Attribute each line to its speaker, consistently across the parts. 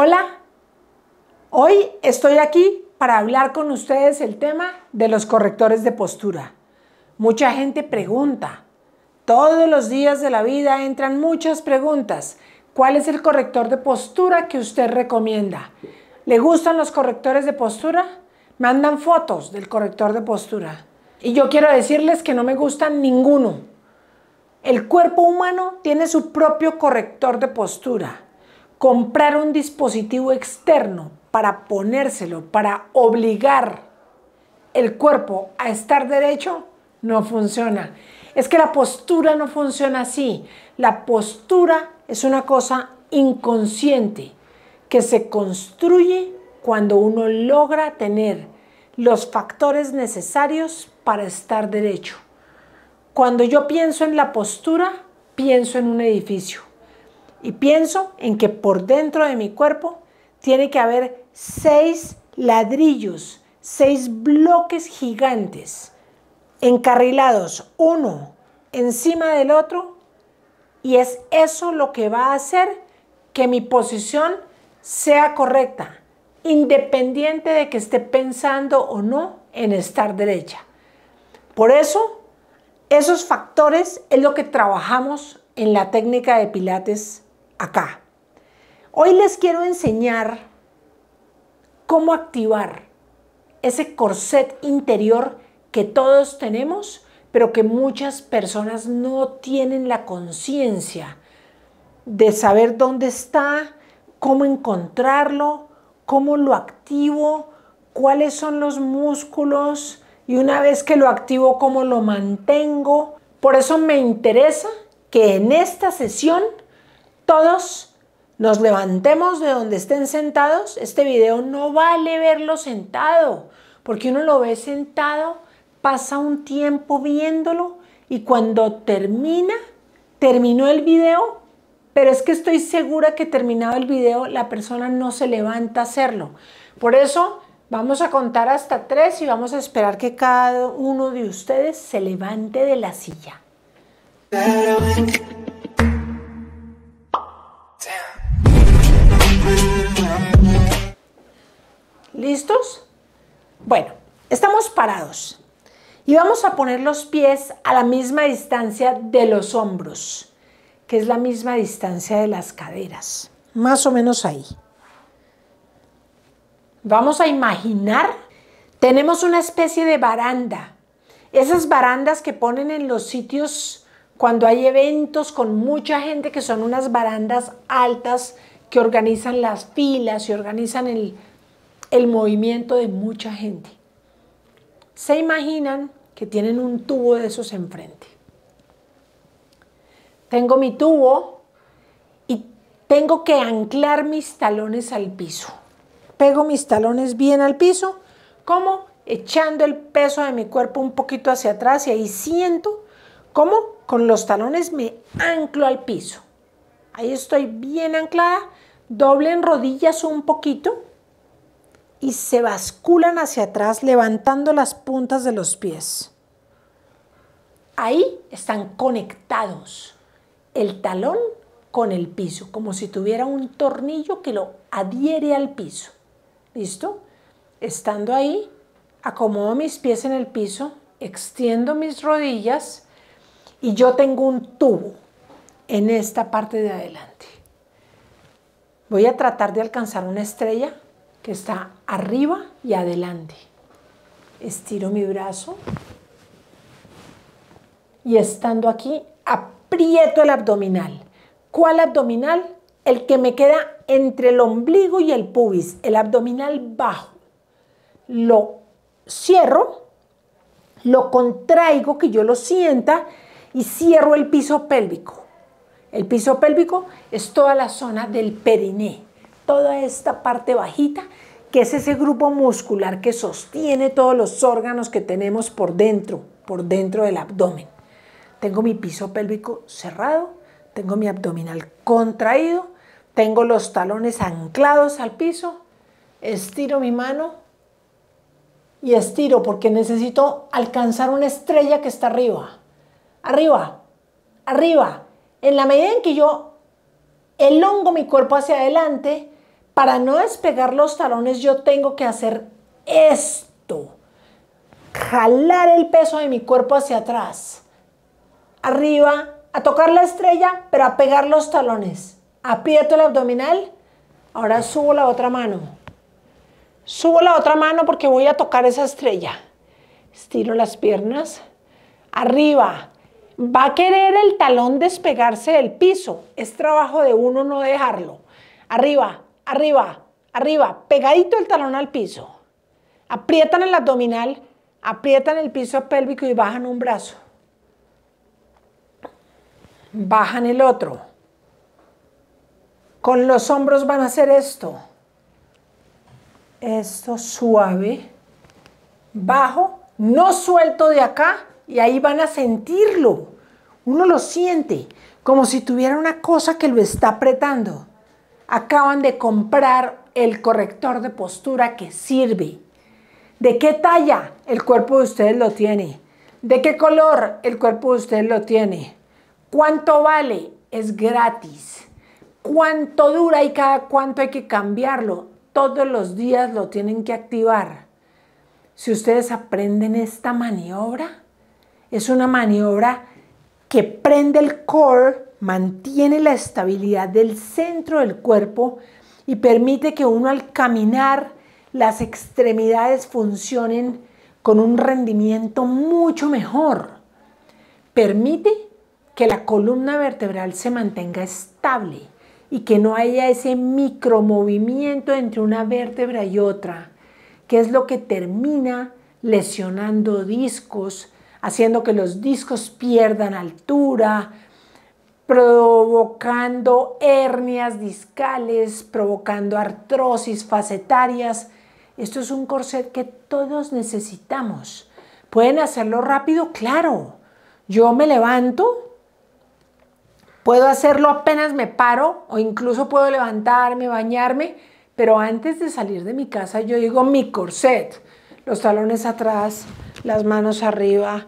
Speaker 1: Hola, hoy estoy aquí para hablar con ustedes el tema de los correctores de postura. Mucha gente pregunta, todos los días de la vida entran muchas preguntas. ¿Cuál es el corrector de postura que usted recomienda? ¿Le gustan los correctores de postura? Mandan fotos del corrector de postura. Y yo quiero decirles que no me gustan ninguno. El cuerpo humano tiene su propio corrector de postura comprar un dispositivo externo para ponérselo, para obligar el cuerpo a estar derecho, no funciona. Es que la postura no funciona así. La postura es una cosa inconsciente que se construye cuando uno logra tener los factores necesarios para estar derecho. Cuando yo pienso en la postura, pienso en un edificio y pienso en que por dentro de mi cuerpo tiene que haber seis ladrillos, seis bloques gigantes, encarrilados uno encima del otro, y es eso lo que va a hacer que mi posición sea correcta, independiente de que esté pensando o no en estar derecha. Por eso, esos factores es lo que trabajamos en la técnica de Pilates acá. Hoy les quiero enseñar cómo activar ese corset interior que todos tenemos, pero que muchas personas no tienen la conciencia de saber dónde está, cómo encontrarlo, cómo lo activo, cuáles son los músculos y una vez que lo activo, cómo lo mantengo. Por eso me interesa que en esta sesión todos nos levantemos de donde estén sentados. Este video no vale verlo sentado, porque uno lo ve sentado, pasa un tiempo viéndolo y cuando termina, terminó el video, pero es que estoy segura que terminado el video la persona no se levanta a hacerlo. Por eso vamos a contar hasta tres y vamos a esperar que cada uno de ustedes se levante de la silla. ¿Listos? Bueno, estamos parados y vamos a poner los pies a la misma distancia de los hombros, que es la misma distancia de las caderas, más o menos ahí. Vamos a imaginar, tenemos una especie de baranda, esas barandas que ponen en los sitios cuando hay eventos con mucha gente, que son unas barandas altas que organizan las filas y organizan el, el movimiento de mucha gente. Se imaginan que tienen un tubo de esos enfrente. Tengo mi tubo y tengo que anclar mis talones al piso. Pego mis talones bien al piso, como echando el peso de mi cuerpo un poquito hacia atrás y ahí siento cómo con los talones me anclo al piso. Ahí estoy bien anclada, doblen rodillas un poquito y se basculan hacia atrás levantando las puntas de los pies. Ahí están conectados el talón con el piso, como si tuviera un tornillo que lo adhiere al piso. ¿Listo? Estando ahí, acomodo mis pies en el piso, extiendo mis rodillas y yo tengo un tubo en esta parte de adelante. Voy a tratar de alcanzar una estrella está arriba y adelante. Estiro mi brazo y estando aquí aprieto el abdominal. ¿Cuál abdominal? El que me queda entre el ombligo y el pubis, el abdominal bajo. Lo cierro, lo contraigo, que yo lo sienta y cierro el piso pélvico. El piso pélvico es toda la zona del periné toda esta parte bajita, que es ese grupo muscular que sostiene todos los órganos que tenemos por dentro, por dentro del abdomen. Tengo mi piso pélvico cerrado, tengo mi abdominal contraído, tengo los talones anclados al piso, estiro mi mano y estiro porque necesito alcanzar una estrella que está arriba, arriba, arriba. En la medida en que yo elongo mi cuerpo hacia adelante, para no despegar los talones yo tengo que hacer esto. Jalar el peso de mi cuerpo hacia atrás. Arriba, a tocar la estrella, pero a pegar los talones. Aprieto el abdominal. Ahora subo la otra mano. Subo la otra mano porque voy a tocar esa estrella. Estiro las piernas. Arriba. Va a querer el talón despegarse del piso. Es trabajo de uno no dejarlo. Arriba arriba, arriba, pegadito el talón al piso. Aprietan el abdominal, aprietan el piso pélvico y bajan un brazo. Bajan el otro. Con los hombros van a hacer esto. Esto suave, bajo, no suelto de acá y ahí van a sentirlo. Uno lo siente como si tuviera una cosa que lo está apretando acaban de comprar el corrector de postura que sirve. ¿De qué talla el cuerpo de ustedes lo tiene? ¿De qué color el cuerpo de ustedes lo tiene? ¿Cuánto vale? Es gratis. ¿Cuánto dura y cada cuánto hay que cambiarlo? Todos los días lo tienen que activar. Si ustedes aprenden esta maniobra, es una maniobra que prende el core mantiene la estabilidad del centro del cuerpo y permite que uno al caminar las extremidades funcionen con un rendimiento mucho mejor. Permite que la columna vertebral se mantenga estable y que no haya ese micromovimiento entre una vértebra y otra, que es lo que termina lesionando discos, haciendo que los discos pierdan altura, provocando hernias discales, provocando artrosis facetarias. Esto es un corset que todos necesitamos. ¿Pueden hacerlo rápido? Claro. Yo me levanto, puedo hacerlo apenas me paro o incluso puedo levantarme, bañarme, pero antes de salir de mi casa yo digo mi corset, los talones atrás, las manos arriba,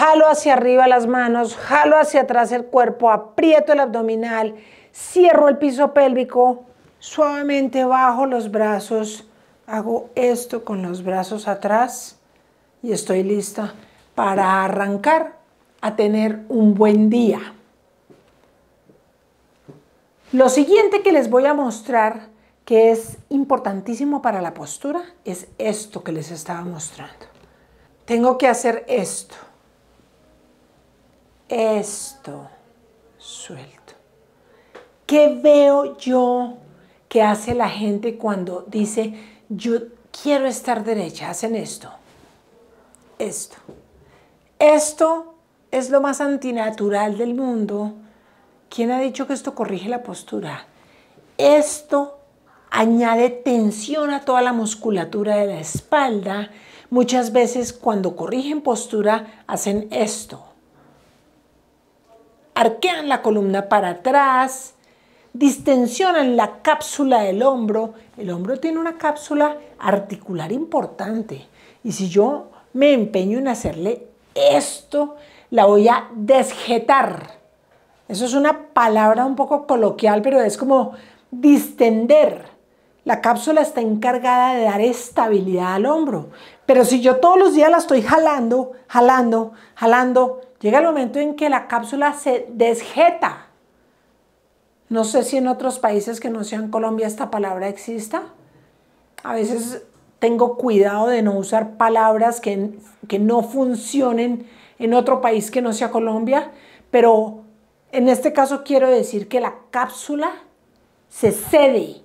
Speaker 1: jalo hacia arriba las manos, jalo hacia atrás el cuerpo, aprieto el abdominal, cierro el piso pélvico, suavemente bajo los brazos, hago esto con los brazos atrás y estoy lista para arrancar a tener un buen día. Lo siguiente que les voy a mostrar que es importantísimo para la postura es esto que les estaba mostrando. Tengo que hacer esto. Esto suelto. ¿Qué veo yo que hace la gente cuando dice, yo quiero estar derecha? Hacen esto. Esto. Esto es lo más antinatural del mundo. ¿Quién ha dicho que esto corrige la postura? Esto añade tensión a toda la musculatura de la espalda. Muchas veces cuando corrigen postura hacen esto arquean la columna para atrás, distensionan la cápsula del hombro. El hombro tiene una cápsula articular importante y si yo me empeño en hacerle esto, la voy a desjetar. Eso es una palabra un poco coloquial, pero es como distender. La cápsula está encargada de dar estabilidad al hombro. Pero si yo todos los días la estoy jalando, jalando, jalando, Llega el momento en que la cápsula se desjeta. No sé si en otros países que no sean Colombia esta palabra exista. A veces tengo cuidado de no usar palabras que, que no funcionen en otro país que no sea Colombia, pero en este caso quiero decir que la cápsula se cede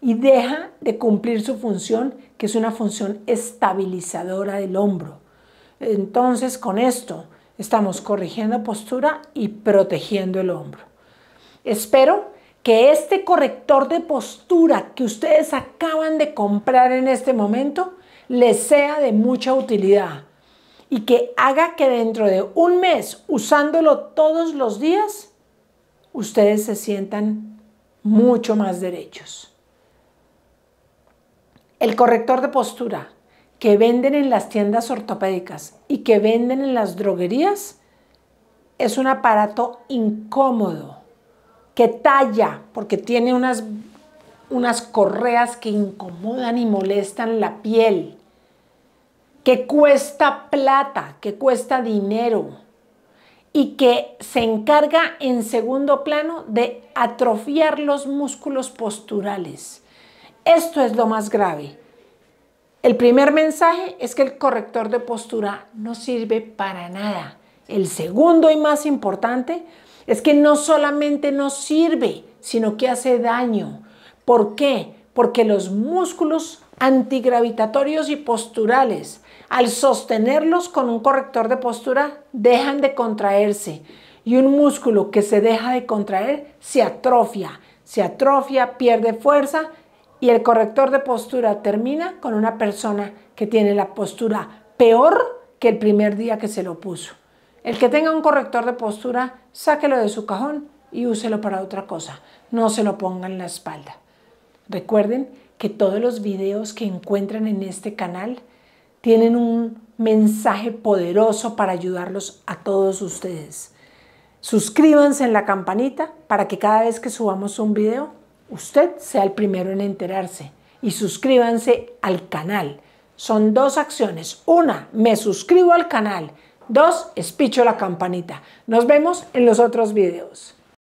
Speaker 1: y deja de cumplir su función, que es una función estabilizadora del hombro. Entonces, con esto, Estamos corrigiendo postura y protegiendo el hombro. Espero que este corrector de postura que ustedes acaban de comprar en este momento les sea de mucha utilidad y que haga que dentro de un mes, usándolo todos los días, ustedes se sientan mucho más derechos. El corrector de postura que venden en las tiendas ortopédicas y que venden en las droguerías es un aparato incómodo que talla porque tiene unas, unas correas que incomodan y molestan la piel, que cuesta plata, que cuesta dinero y que se encarga en segundo plano de atrofiar los músculos posturales. Esto es lo más grave el primer mensaje es que el corrector de postura no sirve para nada. El segundo y más importante es que no solamente no sirve, sino que hace daño. ¿Por qué? Porque los músculos antigravitatorios y posturales, al sostenerlos con un corrector de postura, dejan de contraerse. Y un músculo que se deja de contraer se atrofia, se atrofia, pierde fuerza y el corrector de postura termina con una persona que tiene la postura peor que el primer día que se lo puso. El que tenga un corrector de postura, sáquelo de su cajón y úselo para otra cosa. No se lo ponga en la espalda. Recuerden que todos los videos que encuentran en este canal tienen un mensaje poderoso para ayudarlos a todos ustedes. Suscríbanse en la campanita para que cada vez que subamos un video usted sea el primero en enterarse y suscríbanse al canal. Son dos acciones. Una, me suscribo al canal. Dos, espicho la campanita. Nos vemos en los otros videos.